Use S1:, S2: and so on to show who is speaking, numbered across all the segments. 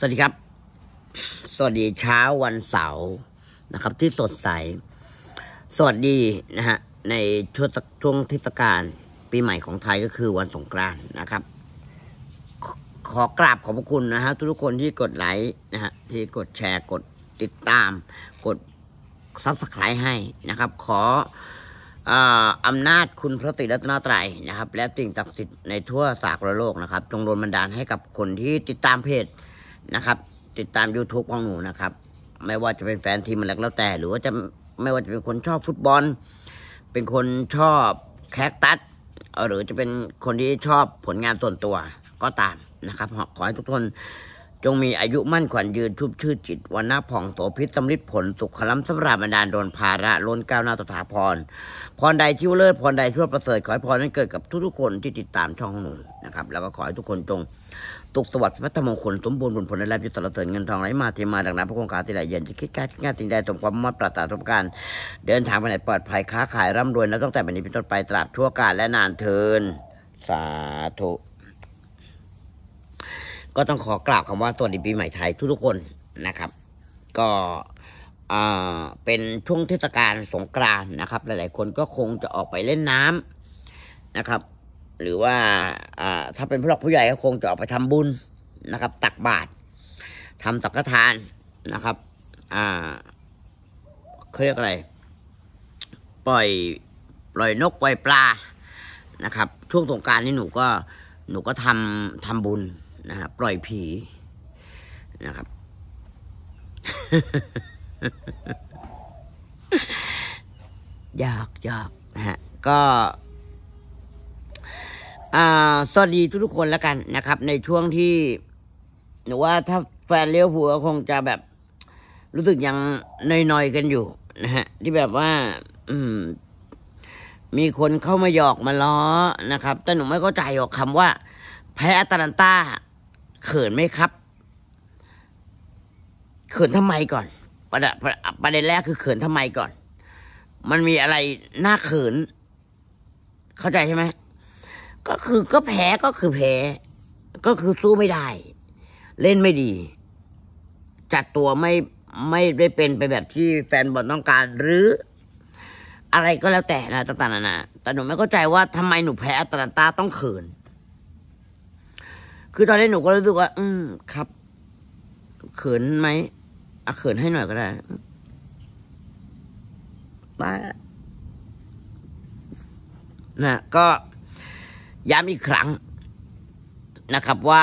S1: สวัสดีครับ สวัสดีเช้าวันเสาร์นะครับ ที่สดใส สวัสดีนะฮะในช่วงช่วงเทศกาลปีใหม่ของไทยก็คือวันสงกรานต์นะครับ ขอกราบขอบพระคุณนะฮะทุกคนที่กดไลค์นะฮะที่กดแชร์กดติดตาม กดซับสไครต์ให้นะครับขออำนาจคุณพระติรัตนาไตรนะครับ และสิ่งศักดิ์สิทธิ์ในทั่วสากลโลกนะครับจงโดนบันดาลให้กับคนที่ติดตามเพจนะครับติดตาม YouTube ของหนูนะครับ ไม่ว่าจะเป็นแฟนทีมอะไรแล้วแต่ หรือว่าจะไม่ว่าจะเป็นคนชอบฟุตบอลเป็นคนชอบแคคตัสหรือจะเป็นคนที่ชอบผลงานส่วนตัว ก็ตามนะครับ ขอให้ทุกคน จงมีอายุมั่นขวัญยืนชุบชื่อ จิตวันหน้าผ่อง โสพิษสำลิดผลสุขลัมสำราบันดาลโดนภาระล้นก้าวหน้าตถาพรพรใดที่เลิศพรใดชั่วประเสริฐขอให้พรนั้นเกิดกับทุกๆคนที่ติดตามช่องของหนูนะครับ แล้วก็ขอให้ทุกคนจงตกตวัดพัฒมงคลสมบูรณ์ผลผลในแลบยุทธละเถินเงินทองไหลมาเทมาดังนั้นพระองค์าติไหลเย็นจะคิดการงานติงได้สมความมั่นปราตาทุกการ เดินทางไปไหนปลอดภัยค้าขายร่ำรวย นับตั้งแต่บันนี้เป็นต้นไปตราบทั่วกาลและนานเทิน สาธุ ก็ต้องขอกราบคำว่าสวัสดีปี ใหม่ไทยทุกๆคนนะครับ ก็เป็นช่วงเทศกาลสงกรานนะครับ หลาย ๆ คนก็คงจะออกไปเล่นน้ำนะครับหรือว่า ถ้าเป็นผู้หลักผู้ใหญ่ก็คงจะออกไปทำบุญนะครับ ตักบาตรทำสังฆทานนะครับ อ่าเขาเรียกอะไร ปล่อย ปล่อยนกปล่อยปลา นะครับ ช่วงสงการนี่หนูก็ หนูก็ทำทำบุญ นะครับ ปล่อยผี นะครับยากยากนะฮะ ก็สวัสดีทุกทุกคนแล้วกันนะครับ ในช่วงที่ หรือว่า ถ้าแฟนเลี้ยวผัวคงจะแบบรู้สึกยังนอยๆกันอยู่นะฮะ ที่แบบว่า อืม มีคนเข้ามาหยอกมาล้อนะครับแต่หนูไม่เข้าใจหอกคำว่า แพ้อตาลันต้า เขินไหมครับเขินทำไมก่อนประเด็นประเด็นแรกคือเขินทำไมก่อน มันมีอะไรน่าเขินเข้าใจใช่ไหมก็คือก็แพ้ก็คือแพ้ ก็คือสู้ไม่ได้ เล่นไม่ดีจัดตัวไม่ไม่ได้เป็นไปแบบที่แฟนบอลต้องการ หรือ อะไรก็แล้วแต่นะต่างๆนานาแต่หนูไม่เข้าใจว่าทำไมหนูแพ้อัตแนตาต้องเขินคือตอนนี้หนูก็รู้สึกว่า อืมครับเขินไหมอเขินให้หน่อยก็ได้ม้านะก็ย้ำอีกครั้งนะครับว่า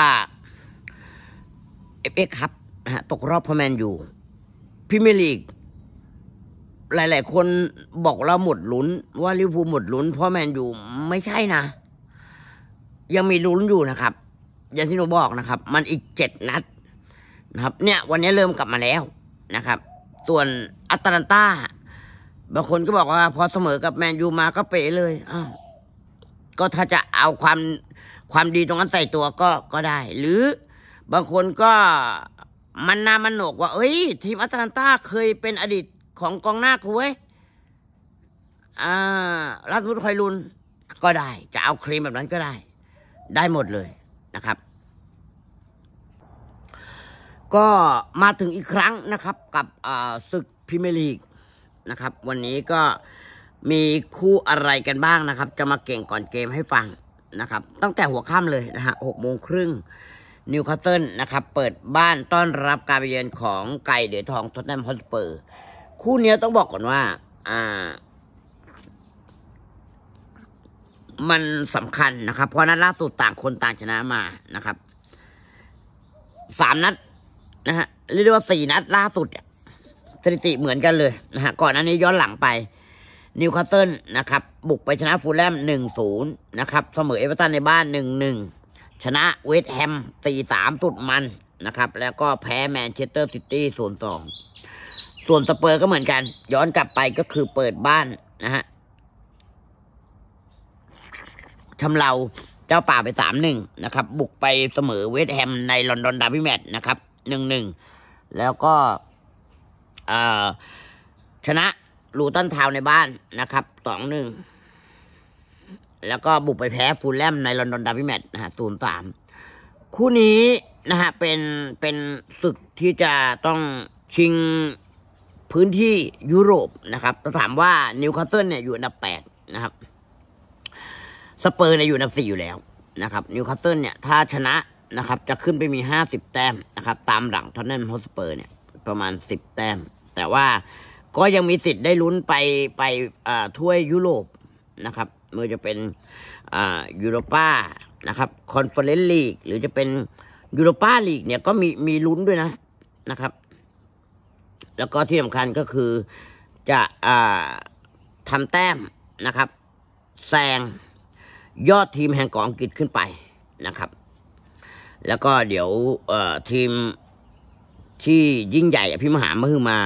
S1: เอฟเอครับตกรอบพแมนอยู่พิมลีก หลาย ๆ คนบอกเราหมดลุ้นว่าลิฟวพูหมดลุ้นพ่อแมนอยู่ไม่ใช่นะยังมีลุ้นอยู่นะครับอย่างที่หนูบอกนะครับ มันอีกเจ็ดนัด นะครับ เนี่ย วันนี้เริ่มกลับมาแล้วนะครับ ส่วนอัตแลนตาบางคนก็บอกว่า พอเสมอกับแมนยูมาก็เป๋เลยอ้าวก็ถ้าจะเอาความความดีตรงนั้นใส่ตัวก็ก็ได้ หรือบางคนก็มันนามันหนกว่า เอ้ย ทีมอัตแลนตาเคยเป็นอดีตของกองหน้าคุ้ยอ่ารัตวุฒิคอยรุน ก็ได้ จะเอาครีมแบบนั้นก็ได้ ได้หมดเลยนะครับ ก็มาถึงอีกครั้งนะครับกับศึกพรีเมียร์ลีกนะครับ วันนี้ก็มีคู่อะไรกันบ้างนะครับ จะมาเก่งก่อนเกมให้ฟังนะครับ ตั้งแต่หัวค่ำเลยนะฮะหกโมงครึ่งนิวคาสเซิลนะครับ เปิดบ้านต้อนรับการเยือนของไก่เดือดทองทอตแนมฮอตสเปอร์คู่นี้ต้องบอกก่อนว่า อ่า มันสำคัญนะครับ เพราะนัดล่าสุดต่างคนต่างชนะมานะครับสามนัดนะฮะเรียกว่าสี่นัดล่าสุดสถิติเหมือนกันเลยนะฮะก่อนอันนี้ย้อนหลังไปนิวคาสเซิลนะครับ บุกไปชนะฟูลแลมหนึ่งศูนย์นะครับ เสมอเอเวอร์ตันในบ้านหนึ่งหนึ่งชนะเวสต์แฮมสี่สามตุดมันนะครับ แล้วก็แพ้แมนเชสเตอร์ซิตี้ศูนย์สองส่วนสเปอร์ก็เหมือนกัน ย้อนกลับไปก็คือเปิดบ้านนะฮะทำเราเจ้าป่าไปสามหนึ่งนะครับ บุกไปเสมอเวสต์แฮมในลอนดอนดาร์บี้แมตช์นะครับหนึ่งหนึ่งแล้วก็ชนะรูต้นเท้าในบ้านนะครับสองหนึ่ง แล้วก็บุกไปแพ้ฟูลแลมในลอนดอนดาร์บี้แมตช์นะฮะศูนย์สามคู่นี้นะฮะเป็นเป็นศึกที่จะต้องชิงพื้นที่ยุโรปนะครับจะถามว่านิวคาสเซิลเนี่ย อยู่อันดับแปดนะครับสเปอร์เนี่ยอยู่อันดับสี่อยู่แล้วนะครับ นิวคาสเซิลเนี่ย ถ้าชนะนะครับจะขึ้นไปมีห้าสิบแต้มนะครับ ตามหลังทอนเน์ฮอสเปอร์ เนี่ย ประมาณสิบแต้ม แต่ว่าก็ยังมีสิทธิ์ได้ลุ้นไปไปถ้วยยุโรปนะครับมือจะเป็นยูโรป้านะครับคอนเฟอเรนซ์ลีกหรือจะเป็นยูโรป้าลีกเนี่ยก็มีมีลุ้นด้วยนะนะครับแล้วก็ที่สำคัญก็คือจะทำแต้มนะครับแซงยอดทีมแห่งกองอังกฤษขึ้นไปนะครับ แล้วก็เดี๋ยวทีมที่ยิ่งใหญ่พี่มหามือมา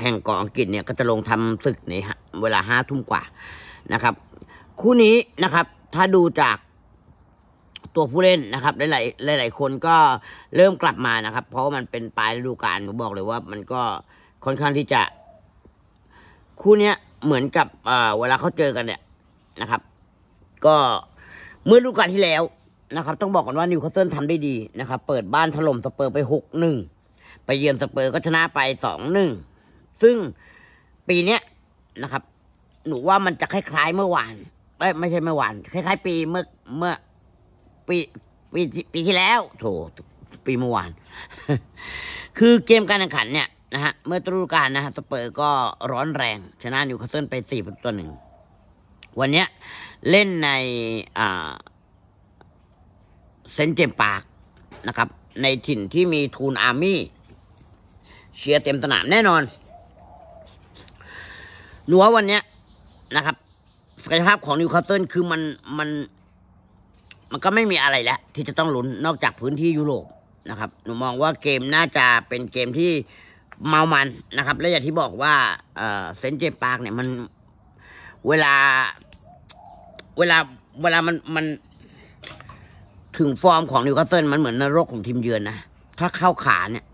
S1: แห่งเกาะอังกฤษเนี่ยก็จะลงทำศึกในเวลาห้าทุ่มกว่านะครับ คู่นี้นะครับ ถ้าดูจากตัวผู้เล่นนะครับหลายๆหลายๆคนก็เริ่มกลับมานะครับ เพราะว่ามันเป็นปลายฤดูกาลผมบอกเลยว่ามันก็ค่อนข้างที่จะ คู่เนี้ยเหมือนกับเเวลาเขาเจอกันเนี่ยนะครับ ก็เมื่อฤดูกาลที่แล้วนะครับ ต้องบอกก่อนว่านิวคาสเซิลทำได้ดีนะครับ เปิดบ้านถล่มสเปอร์ไปหกหนึ่งไปเยือนสเปอร์ก็ชนะไปสองหนึ่งซึ่งปีเนี้ยนะครับ หนูว่ามันจะคล้าย ๆ เมื่อวานไม่ไม่ใช่เมื่อวานคล้าย ๆ ปีเมื่อเมื่อปีปีปีที่แล้ว โถปีเมื่อวาน คือเกมการแข่งขันเนี่ยนะฮะเมื่อฤดูการนะฮะสเปอร์ก็ร้อนแรงชนะนิวคาสเซิลไปสี่ประตูตหนึ่งวันเนี้ยเล่นในอ่าเซนเจมปากนะครับ ในถิ่นที่มีทูนอาร์มี่เชียร์เต็มสนามแน่นอนหนูว่าวันเนี้ยนะครับศักยภาพของนิวคาสเซิลคือมันมัน มันก็ไม่มีอะไรแล้ว ที่จะต้องลุ้นนอกจากพื้นที่ยุโรปนะครับ หนูมองว่าเกมน่าจะเป็นเกมที่เมามันนะครับและอย่างที่บอกว่าเซนเจปาร์กเนี่ยมันเวลา เวลาเวลามันมัน ถึงฟอร์มของนิวคาสเซิลมันเหมือนนรกของทีมเยือนนะถ้าเข้าขาเนี่ย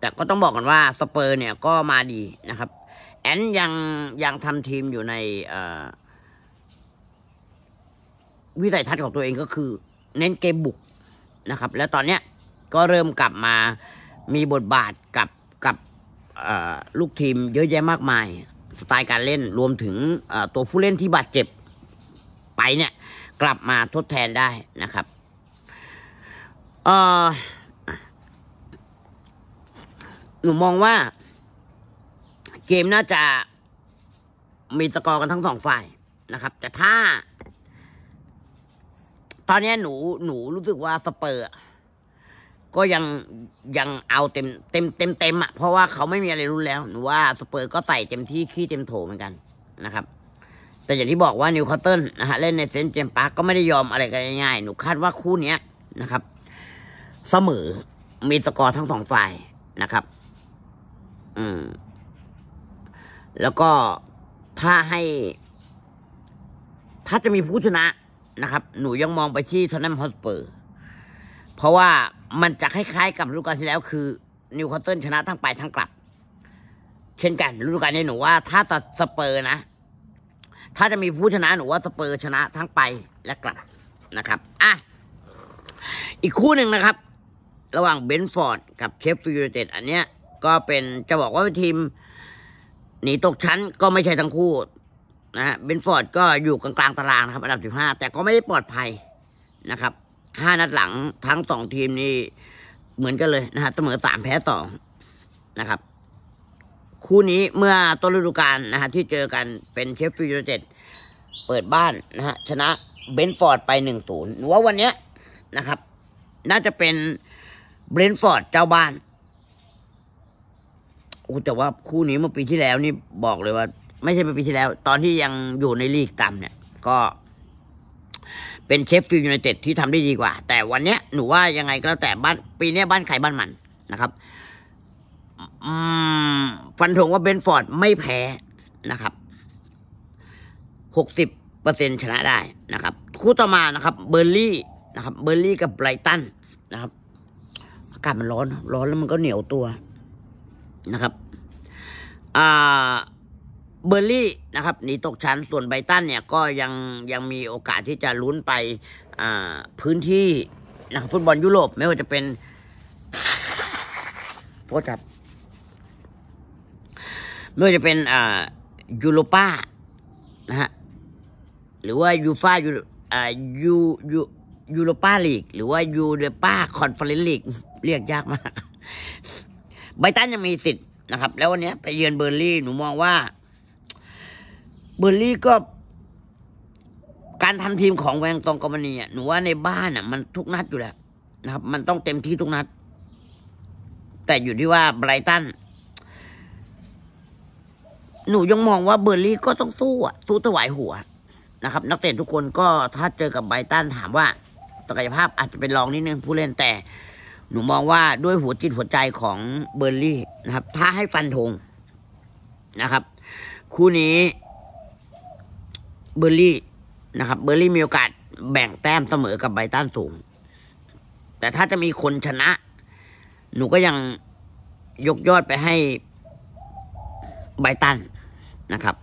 S1: แต่ก็ต้องบอกกันว่าสเปอร์เนี่ยก็มาดีนะครับแอนยังยังทำทีมอยู่ในวิสัยทัศน์ของตัวเองก็คือ เน้นเกม บุกนะครับ แล้วตอน เนี้ย ก็เริ่มกลับมามีบทบาทกับกับลูกทีมเยอะแยะมากมาย สไตล์การเล่นรวมถึงตัวผู้เล่นที่บาดเจ็บไปเนี่ย กลับมาทดแทนได้นะครับหนู มองว่าเกมน่าจะมีสกอร์กันทั้งสองฝ่ายนะครับแต่ถ้า ตอนนี้หนูหนูรู้สึกว่าสเปอร์ ก็ยังยังเอาเต็มเต็มเต็มเต็มอ่ะ เพราะว่าเขาไม่มีอะไรรุนแล้วหนูว่าสเปอร์ก็ใส่เต็มที่ขี้เต็มโถเหมือนกันนะครับ แต่อย่างที่บอกว่านิวคาสเซิลนะฮะเล่นในเซนต์เจมส์พาร์กก็ไม่ได้ยอมอะไรกันง่ายๆหนูคาดว่าคู่เนี้ยนะครับ เสมอมีสกอร์ทั้งสองฝ่ายนะครับ อืมแล้วก็ถ้าให้ ถ้าจะมีผู้ชนะนะครับ หนูยังมองไปที่ทอนแนมฮอสเปอร์ เพราะว่ามันจะคล้ายๆกับฤดูกาลที่แล้วคือนิวคาสเซิลชนะทั้งไปทั้งกลับ เช่นกันฤดูกาลนี้หนูว่าถ้าตัดสเปอร์นะ ถ้าจะมีผู้ชนะหนูว่าสเปอร์ชนะทั้งไปและกลับนะครับอ่ะอีกคู่หนึ่งนะครับ ระหว่างเบนฟอร์ดกับเชฟฟิลด์เต็ดอันเนี้ย ก็เป็นจะบอกว่าเป็นทีมหนีตกชั้นก็ไม่ใช่ทั้งคู่นะฮะเบนฟอร์ดก็อยู่กลางๆตารางนะครับอันดับ 15 แต่ก็ไม่ได้ปลอดภัยนะครับห้านัดหลังทั้งสองทีมนี้เหมือนกันเลยนะฮะเสมอสามแพ้สองนะครับ คู่นี้เมื่อต้นฤดูกาลนะฮะที่เจอกันเป็นเชฟฟิลด์ยูไนเต็ดเปิดบ้านนะฮะชนะเบนฟอร์ดไปหนึ่งศูนย์หรือว่าวันนี้นะครับ น่าจะเป็นเบนฟอร์ดเจ้าบ้านอู้แต่ว่าคู่นี้เมื่อปีที่แล้ว นี่บอกเลยว่าไม่ใช่เมื่อปีที่แล้ว ตอนที่ยังอยู่ในลีกต่ำเนี่ย ก็ เป็นเชฟฟิลด์ยูไนเต็ดที่ทำได้ดีกว่า แต่วันเนี้ยหนูว่ายังไงก็แล้วแต่บ้านปีนี้บ้านใครบ้านมันนะครับฟันธงว่าเบนฟอร์ดไม่แพ้นะครับหกสิบเปอร์เซ็นชนะได้นะครับ คู่ต่อมานะครับ เบอร์ลี่นะครับ เบอร์ลี่กับไบรตันนะครับอากาศมันร้อน ร้อนแล้วมันก็เหนียวตัวนะครับอ่าเบอร์ลี่นะครับหนีตกชั้น ส่วนไบตันเนี่ยก็ยังยังมีโอกาสที่จะลุ้นไปพื้นที่นักฟุตบอลยุโรปไม่ว่าจะเป็นโทษครับไม่ว่าจะเป็นอ่ายูโรป้านะฮะหรือว่ายูฟายูอ่ายูยูยูโรป้าลีก หรือว่ายูเดป้า คอนเฟอเรนซ์ลีก เรียกยากมากไบตันยังมีสิทธิ์นะครับ แล้ววันนี้ไปเยือนเบอร์ลี่หนูมองว่า เบอร์ลี่ก็การทำทีมของแวงตองกอมานีหนูว่าในบ้านอ่ะมันทุกนัดอยู่แล้วนะครับ มันต้องเต็มที่ทุกนัด แต่อยู่ที่ว่าไบรตันหนูยังมองว่าเบอร์ลี่ก็ต้องสู้อ่ะสู้ถวายหัว นะครับ นักเตะทุกคนก็ถ้าเจอกับไบตันถามว่าศักยภาพอาจจะเป็นรองนิดนึงผู้เล่นแต่หนูมองว่าด้วยหัวจิตหัวใจของเบอร์ลี่นะครับถ้าให้ฟันธงนะครับ คู่นี้เบอร์ลี่นะครับ เบอร์ลี่มีโอกาสแบ่งแต้มเสมอกับไบตันสูง แต่ถ้าจะมีคนชนะ หนูก็ยังยกยอดไปให้ไบตันนะครับ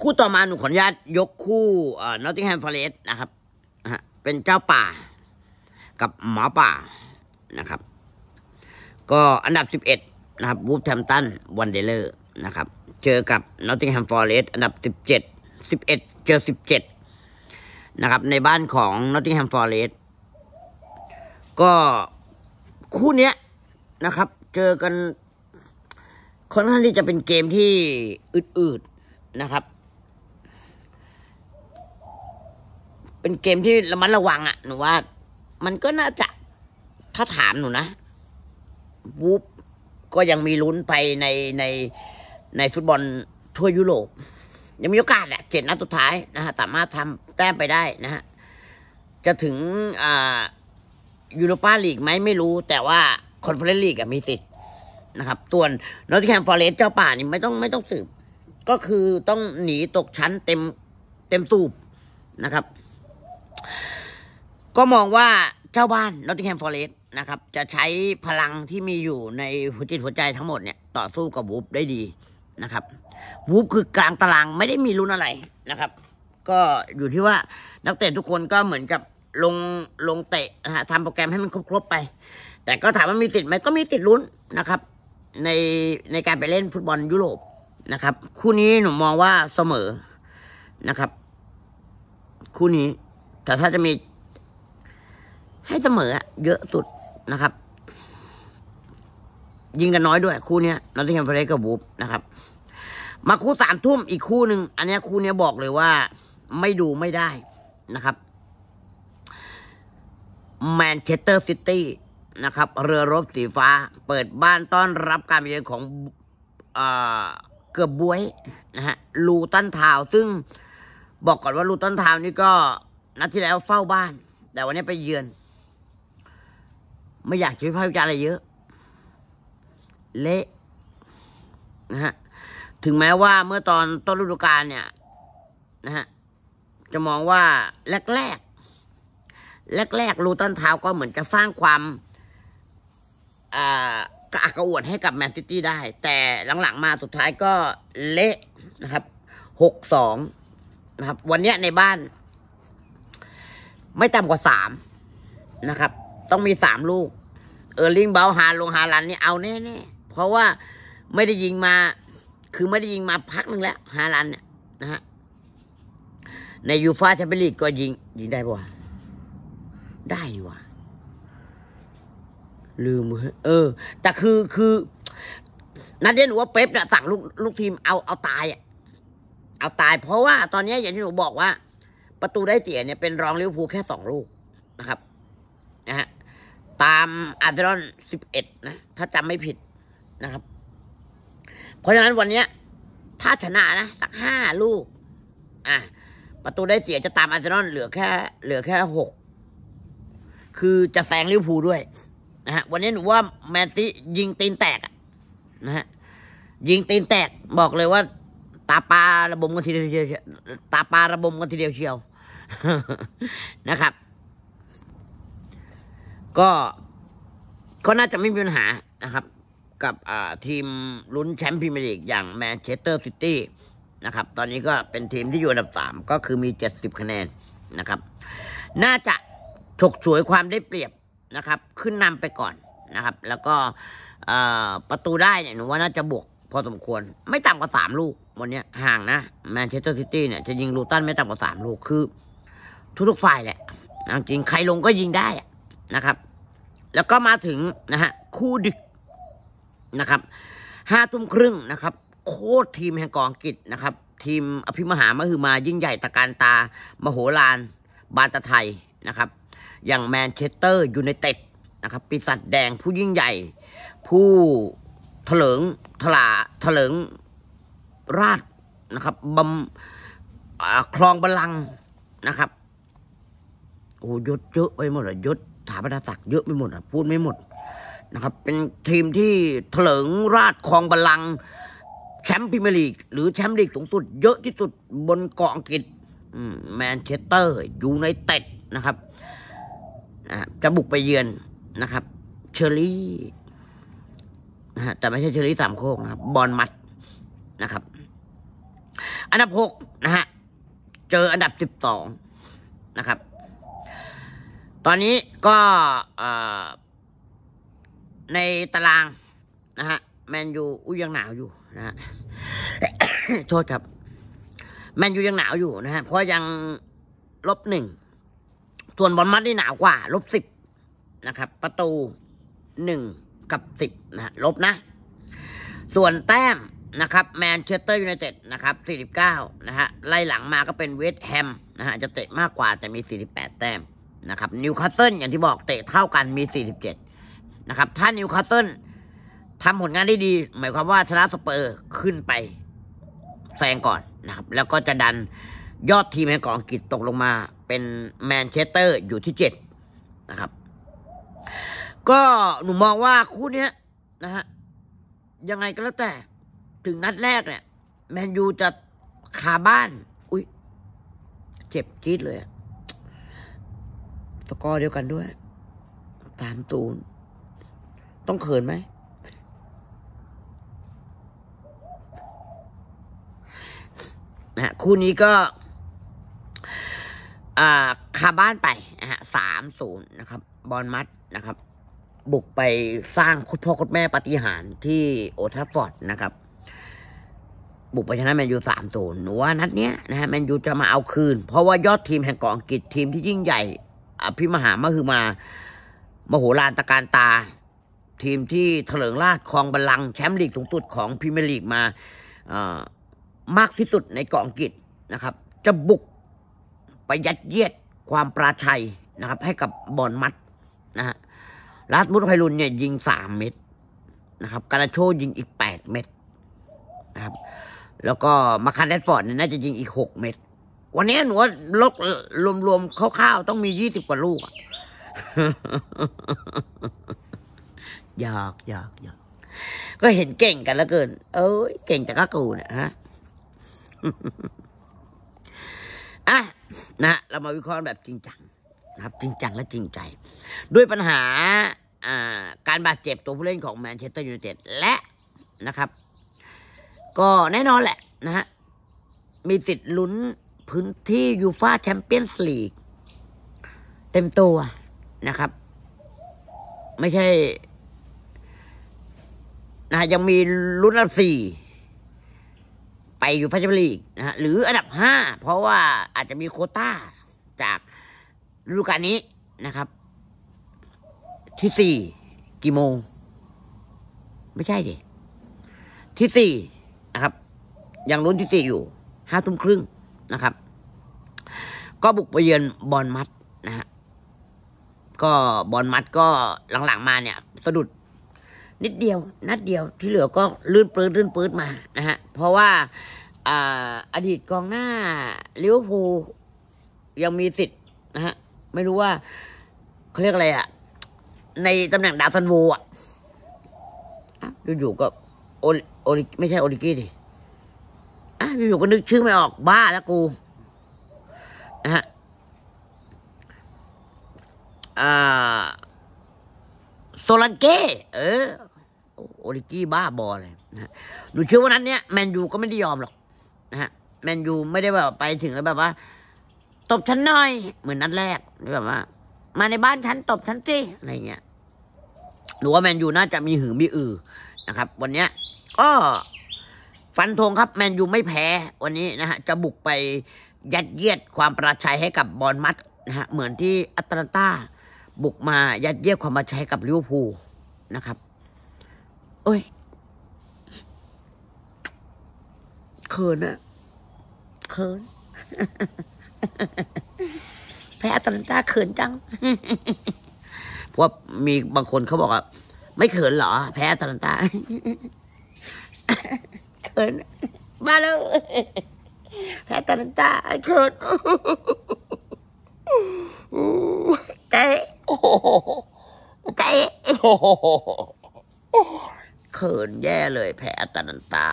S1: คู่ต่อมาหนูขออนุญาตยกคู่นอตติงแฮมฟอเรสต์นะครับเป็นเจ้าป่ากับหมอป่านะครับ ก็อันดับ 11 นะครับวูฟแทมตันวันเดลเลอร์นะครับ เจอกับนอตติงแฮมฟอร์เรสต์อันดับ 17 11 เจอ 17นะครับในบ้านของนอตติงแฮมฟอร์เรสต์ก็คู่นี้นะครับ เจอกันค่อนข้างที่จะเป็นเกมที่อืดๆนะครับ เป็นเกมที่ระมัดระวังอ่ะหนูว่ามันก็น่าจะถ้าถามหนูนะวูบก็ยังมีลุ้นไปในในในฟุตบอลทั่วยุโรปยังมีโอกาสแหละเจ็ดนัดสุดท้ายนะฮะสามารถทำแต้มไปได้นะฮะจะถึง อ่ายูโรปาลีกไหมไม่รู้ แต่ว่าคนเฟเรน์ลีกมีสิทธิ์นะครับส่วนนอต์ทแคมฟอร์เรสเจ้าป่านี่ไม่ต้อง ไม่ต้องสืบ ก็คือต้องหนีตกชั้นเต็ม เต็มสูบนะครับก็มองว่าเจ้าบ้านนอตติงแฮมฟอร์เรส์นะครับ จะใช้พลังที่มีอยู่ในหัวจิตหัวใจทั้งหมดเนี่ยต่อสู้กับวูฟได้ดีนะครับวูฟคือกลางตารางไม่ได้มีลุ้นอะไรนะครับ ก็อยู่ที่ว่านักเตะทุกคนก็เหมือนกับลงลงเตะนะฮะทำโปรแกรมให้มันครบๆไป แต่ก็ถามว่ามีติดไหมก็มีติดลุ้นนะครับ ในในการไปเล่นฟุตบอลยุโรปนะครับ คู่นี้หนูมองว่าเสมอนะครับ คู่นี้ แต่ถ้าจะมีให้เสมอเยอะสุดนะครับ ยิงกันน้อยด้วยคู่นี้นอตติงแฮมฟอเรสกับบูฟนะครับ มาคู่สามทุ่มอีกคู่หนึ่งอันนี้คู่นี้บอกเลยว่าไม่ดูไม่ได้นะครับ แมนเชสเตอร์ซิตี้นะครับ เรือรบสีฟ้าเปิดบ้านต้อนรับการเยือนของเกือบบวยนะฮะลูตันทาวซึ่งบอกก่อนว่าลูตันทาวนี่ก็ นัดที่แล้วเฝ้าบ้าน แต่วันนี้ไปเยือนไม่อยากจะวิพากษ์วิจารณ์อะไรเยอะ เละนะฮะถึงแม้ว่าเมื่อตอนต้นฤดูกาลเนี่ยนะฮะจะมองว่า แรกแรกแรกแรกลูตันเท้าก็เหมือนจะสร้างความกระอักกระอ่วนให้กับแมนซิตี้ได้ แต่หลัง ๆ มาสุดท้ายก็เละนะครับหกสองนะครับ วันนี้ในบ้าน ไม่ต่ำกว่าสามนะครับต้องมีสามลูก เออร์ลิงเบาฮาลงฮาลันนี่เอาแน่ ๆ เพราะว่าไม่ได้ยิงมา คือไม่ได้ยิงมาพักหนึ่งแล้วฮาลันเนี่ยนะฮะในยูฟาแชมเปี้ยนลีกก็ยิงยิงได้ปะได้อยู่ว่ะลืมเออ แต่คือคือ นัดเดี้หนูว่าเป๊ปเนี่ยสั่งลูกลูกทีมเอาเอาตายอ่ะเอาตาย เพราะว่าตอนนี้อย่างที่หนูบอกว่า ประตูได้เสียเนี่ยเป็นรองลิเวอร์พูลแค่สองลูกนะครับนะฮะตามอาร์เดรอนสิบเอ็ดนะ ถ้าจำไม่ผิดนะครับ เพราะฉะนั้นวันนี้ถ้าชนะนะ สักห้าลูก อ่ะประตูได้เสียจะตามอาร์เซนเหลือแค่ เหลือแค่หกคือจะแซงลิเวอร์พูลด้วยนะฮะ วันนี้หนูว่าแมนซิ ยิงตีนแตกนะฮะยิงตีนแตก บอกเลยว่า ตาปลาระบมกันทีเดียวตาปลาระบมกันทีเดียวเชียว นะครับก็ ก็น่าจะไม่มีปัญหานะครับ กับทีมลุ้นแชมป์พรีเมียร์ลีกอย่างแมนเชสเตอร์ซิตี้นะครับ ตอนนี้ก็เป็นทีมที่อยู่อันดับสามก็คือมีเจ็ดสิบคะแนนนะครับ น่าจะฉกฉวยความได้เปรียบนะครับ ขึ้นนำไปก่อนนะครับ แล้วก็ประตูได้เนี่ยหนูว่าน่าจะบวกพอสมควร ไม่ต่ำกว่าสามลูกวันนี้ห่างนะแมนเชสเตอร์ซิตี้เนี่ยจะยิงลูตัน ไม่ต่ำกว่าสามลูกคือ ทุกกฝ่าย แหละจริงใครลงก็ยิงได้นะครับแล้วก็มาถึงนะฮะคู่ดึกนะครับห้าทุ่มครึ่งนะครับ โคตรทีมแห่งกองกิจนะครับ ทีมอภิมหามหึมายิ่งใหญ่ตะการตามโหฬารบาตะไทยนะครับ อย่างแมนเชสเตอร์ยูไนเต็ดนะครับปีศาจแดงผู้ยิ่งใหญ่ ผู้ถลิงถลาถลิงราดนะครับบำคลองบาลังนะครับโอ้ยศเยอะไปหมดเลยยศถาปนาศักดิ์เยอะไปหมดอ่ะพูดไม่หมดนะครับ เป็นทีมที่เถลิงราชคลองบาลังแชมป์พรีเมียร์ลีก หรือแชมป์ลีกสูงสุดเยอะที่สุดบนเกาะอังกฤษแมนเชสเตอร์ ยูไนเต็ดนะครับจะบุกไปเยือนนะครับ เชอรี่นะฮะแต่ไม่ใช่เชอรี่สามโคกนะครับ บอลมัดนะครับ อันดับหกนะฮะเจออันดับสิบสองนะครับตอนนี้ก็ในตารางนะฮะแมนยูอุ้ยยังหนาวอยู่นะฮะ โทษครับแมนยูยังหนาวอยู่นะฮะ เพราะยังลบหนึ่ง ส่วนบอลมัดนี่หนาวกว่า ลบสิบนะครับ ประตูหนึ่งกับสิบนะ ลบนะ ส่วนแต้มนะครับ แมนเชสเตอร์ยูไนเต็ดนะครับสสี่ิบเก้านะฮะไล่หลังมาก็เป็นเวสต์แฮมนะฮะ จะเตะมากกว่าแต่มีปดแต้มนะครับนิวคาสเซิลอย่างที่บอกเตะเท่ากันมี 47นะครับถ้านิวคาสเซิลทำผลงานได้ดี หมายความว่าชนะสเปอร์ขึ้นไปแซงก่อนนะครับ แล้วก็จะดันยอดทีมแห่งกองอกิจตกลงมา เป็นแมนเชสเตอร์อยู่ที่7นะครับ ก็หนูมองว่าคู่นี้นะฮะยังไงก็แล้วแต่ ถึงนัดแรกเนี่ยแมนยูจะคาบ้าน อุ้ยเจ็บจี๊ดเลยอะสกอร์เดียวกันด้วย ตามตูน ต้องเขินไหมนะคู่นี้ก็ขาคาบ้านไปนะฮะสามศูนย์นะครับ บอลมัดนะครับ บุกไปสร้างคุณพ่อคุณแม่ปฏิหารที่โอทัฟฟอร์ดนะครับ บุกไปชนะแมนยูสามศูนย์หนูว่านัดเนี้ยนะฮะแมนยูจะมาเอาคืน เพราะว่ายอดทีมแห่งเกาะองกิจทีมที่ยิ่งใหญ่อภิมหามหอมามโหฬารตะการตา ทีมที่เถลิงราชคลองบัลลังแชมป์ลีกถุงตุดของพรีเมียร์ลีกมามากที่สุดในเกาะอังกฤษนะครับ จะบุกไปยัดเยียดความปราชัยนะครับ ให้กับบอลมัดนะฮะราดมุดไพลุนเนี่ยยิงสามเม็ดนะครับการาโชยิงอีกแปดเม็ดนะครับแล้วก็มาคันแรดฟอร์ดเนี่ยน่าจะยิงอีกหกเม็ดวันนี้หนูลกรวมๆคร่าวๆต้องมียี่สิบกว่าลูกอยากอยากอยากก็เห็นเก่งกันแล้วเกินเอ้ยเก่งแต่ก็กูเนี่ยฮะ อ่ะนะเรามาวิเคราะห์แบบจริงจังนะครับ จริงจังและจริงใจ ด้วยปัญหาการบาดเจ็บตัวผู้เล่นของแมนเชสเตอร์ยูไนเต็ดและนะครับ ก็แน่นอนแหละ นะฮะมีติดลุ้นพื้นที่ยูฟาแชมเปี้ยนส์ลีก เต็มตัวนะครับ ไม่ใช่นะยังมีลุ้นอันดับสี่ไปอยู่พัชรีกนะฮะหรืออันดับห้าเพราะว่าอาจจะมีโคต้า จากฤดูกาลนี้นะครับที่สี่กี่โมง ไม่ใช่ดิที่สี่นะครับยังลุ้นที่สี่อยู่ห้าทุ่มครึ่งนะครับ ก็บุกไปเยือนบอลมัดนะฮะ ก็บอลมัดก็หลังๆมาเนี่ย สะดุดนิดเดียว นัดเดียวที่เหลือก็ลื่นปื้ดลื่นปื้ดมานะฮะ เพราะว่าอดีตกองหน้าลิเวอร์พูลยังมีสิทธิ์นะฮะไม่รู้ว่าเขาเรียกอะไรอะในตำแหน่งดาวซันโวอะอยู่ๆก็โอลิไม่ใช่โอลิกี้ดิอยู่ก็นึกชื่อไม่ออกบ้าแล้วกูนะฮะโซลันเก้เออโอริกี้บ้าบอเลยนะหนูเชื่อว่านั้นเนี้ยแมนยูก็ไม่ได้ยอมหรอกนะฮะ แมนยูไม่ได้แบบไปถึงแล้วแบบว่า ตบฉันหน่อยเหมือนนัดแรกแบบว่า มาในบ้านฉันตบฉันสิอะไรเงี้ยหนูว่าแมนยูน่าจะมีหือมีอือนะครับ วันเนี้ยก็ฟันธงครับแมนยูไม่แพ้ วันนี้นะฮะจะบุกไป ยัดเยียดความประชัยให้กับบอลมัดนะฮะ เหมือนที่อัตแลนตาบุกมายัดเยียดความประชัยกับลิเวอร์พูลนะครับ โอ้ยเขินอะเขิน แพ้อัตแลนตาเขินจังเพราะมีบางคนเขาบอกว่า ไม่เขินเหรอ แพ้อัตแลนตาเขินมาแล้วแพ้ตานตาเขินเกะโเเขินแย่เลย แพ้ตานตา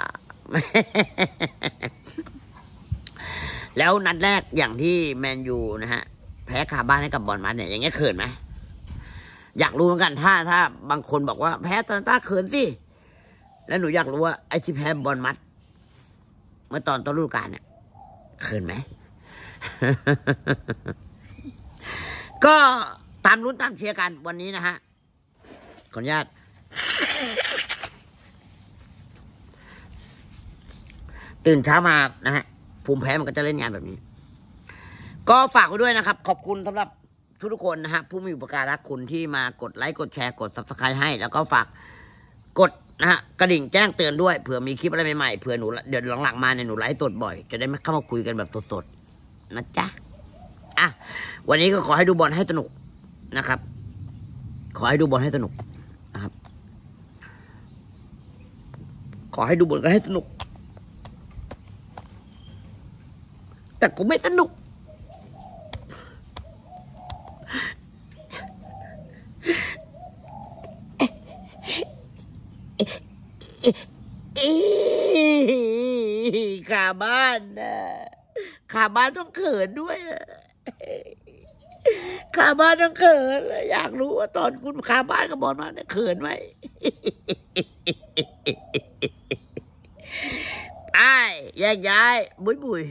S1: แล้วนัดแรกอย่างที่แมนยูนะฮะ แพ้คาบ้านให้กับบอลมาเนี่ยอย่างเงี้ยเขินไหม อยากรู้เหมือนกันถ้าถ้าบางคนบอกว่าแพ้ตานตาเขินสิแล้วหนูอยากรู้ว่า ไอ้ที่แพ้บอลมัด เมื่อตอนต้นฤดูกาลเนี่ยเขินไหม ก็ ตามรุ้นตามเชียร์กันวันนี้นะฮะขออนุญาตตื่นเช้ามานะฮะ ภูมิแพ้มันก็จะเล่นงานแบบนี้ ก็ฝากไว้ด้วยนะครับ ขอบคุณสำหรับทุกทุกคนนะฮะ ผู้มีอุปการะคุณที่มากดไลค์ กดแชร์ กดซับสไครต์ให้ แล้วก็ฝากกดนะฮะกระดิ่ง แจ้ง เตือนด้วยเผื่อมี คลิป อะไร ใหม่ๆเผื่อหนูเดี๋ยวหลังๆมาเนี่ยหนูไลฟ์สดบ่อยจะได้ไม่เข้ามาคุยกันแบบสดๆนะจ๊ะอ่ะวันนี้ก็ขอให้ดูบอลให้สนุกนะครับ ขอให้ดูบอลให้สนุกนะครับขอให้ดูบอลกันให้สนุก แต่กูไม่สนุกขาบ้านนะ ขาบ้านต้องเขินด้วย ขาบ้านต้องเขินอยากรู้ว่าตอนคุณขาบ้านกับบอลมาเนี่ยเขินไหม ไปแยกย้ายบุยบุย